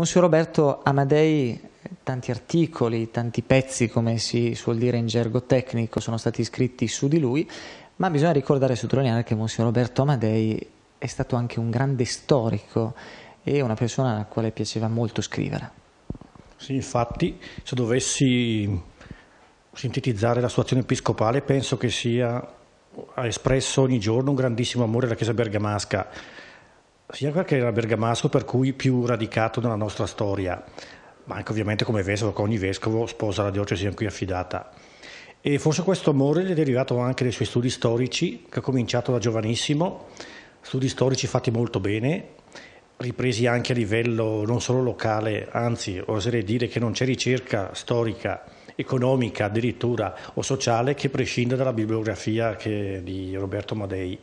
Monsignor Roberto Amadei, tanti articoli, tanti pezzi, come si suol dire in gergo tecnico, sono stati scritti su di lui, ma bisogna ricordare e sottolineare che Monsignor Roberto Amadei è stato anche un grande storico e una persona alla quale piaceva molto scrivere. Sì, infatti, se dovessi sintetizzare la sua azione episcopale, penso che sia, ha espresso ogni giorno un grandissimo amore alla Chiesa bergamasca sia perché era bergamasco, per cui più radicato nella nostra storia, ma anche ovviamente come vescovo, come ogni vescovo sposa la diocesi in cui è affidata. E forse questo amore gli è derivato anche dai suoi studi storici, che ha cominciato da giovanissimo, studi storici fatti molto bene, ripresi anche a livello non solo locale, anzi oserei dire che non c'è ricerca storica, economica addirittura o sociale che prescinda dalla bibliografia che, di Roberto Madei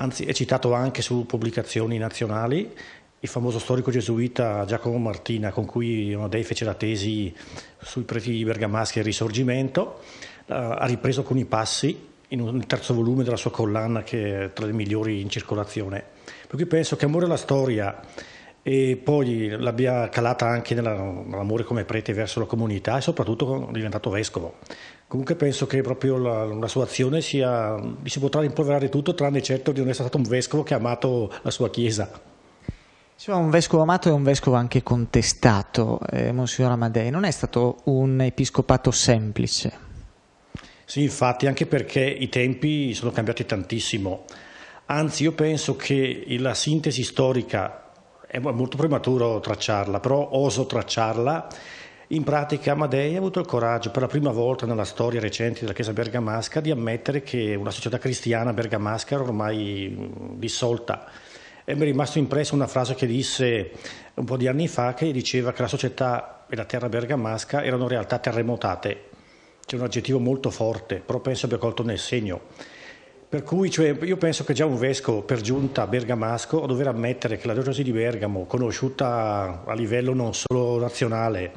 anzi è citato anche su pubblicazioni nazionali, il famoso storico gesuita Giacomo Martina con cui uno dei fece la tesi sui preti bergamaschi e il risorgimento, eh, ha ripreso alcuni passi in un terzo volume della sua collana che è tra le migliori in circolazione. Per cui penso che Amore alla storia e poi l'abbia calata anche nell'amore come prete verso la comunità e soprattutto diventato vescovo. Comunque penso che proprio la, la sua azione sia, gli si potrà rimproverare tutto, tranne certo di non essere stato un vescovo che ha amato la sua chiesa. Cioè, un vescovo amato e un vescovo anche contestato, eh, Monsignor Amadei, non è stato un episcopato semplice? Sì, infatti, anche perché i tempi sono cambiati tantissimo. Anzi, io penso che la sintesi storica è molto prematuro tracciarla, però oso tracciarla in pratica Amadei ha avuto il coraggio per la prima volta nella storia recente della Chiesa bergamasca di ammettere che una società cristiana bergamasca era ormai dissolta. E mi è rimasta impressa una frase che disse un po' di anni fa che diceva che la società e la terra bergamasca erano realtà terremotate. C'è un aggettivo molto forte, però penso abbia colto nel segno. Per cui cioè, io penso che già un vescovo per giunta bergamasco a dover ammettere che la diocesi di Bergamo, conosciuta a livello non solo nazionale,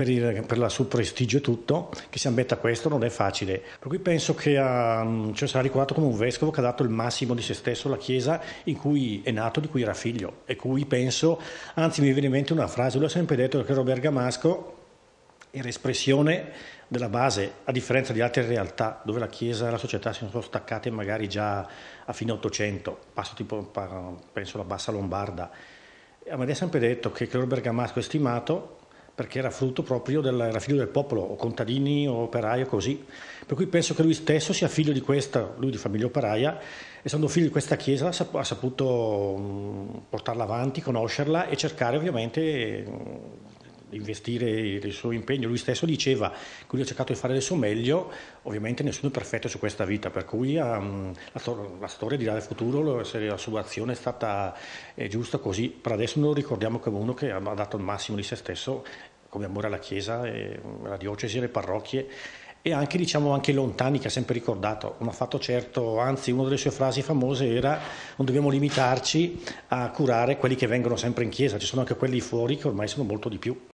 per, il, per il suo prestigio e tutto, che si ammetta questo non è facile. Per cui penso che um, cioè sarà ricordato come un vescovo che ha dato il massimo di se stesso alla Chiesa in cui è nato, di cui era figlio, e cui penso, anzi mi viene in mente una frase, lui ha sempre detto che ero bergamasco, era espressione della base, a differenza di altre realtà dove la Chiesa e la società si sono staccate magari già a fine 800, passo tipo, penso alla Bassa Lombarda. Ma ha sempre detto che Cloro Bergamasco è stimato perché era frutto proprio del, era figlio del popolo, o contadini o operaio, così. Per cui penso che lui stesso sia figlio di questa, lui di famiglia operaia, essendo figlio di questa chiesa ha saputo portarla avanti, conoscerla e cercare ovviamente investire il suo impegno. Lui stesso diceva che lui ha cercato di fare del suo meglio, ovviamente nessuno è perfetto su questa vita, per cui um, la, stor- la, storia dirà del futuro se la sua azione è stata eh, giusta così. Per adesso lo ricordiamo come uno che ha dato il massimo di se stesso come amore alla Chiesa, e, alla diocesi, alle parrocchie e anche, diciamo, anche Lontani che ha sempre ricordato, non ha fatto certo, anzi una delle sue frasi famose era non dobbiamo limitarci a curare quelli che vengono sempre in chiesa, ci sono anche quelli fuori che ormai sono molto di più.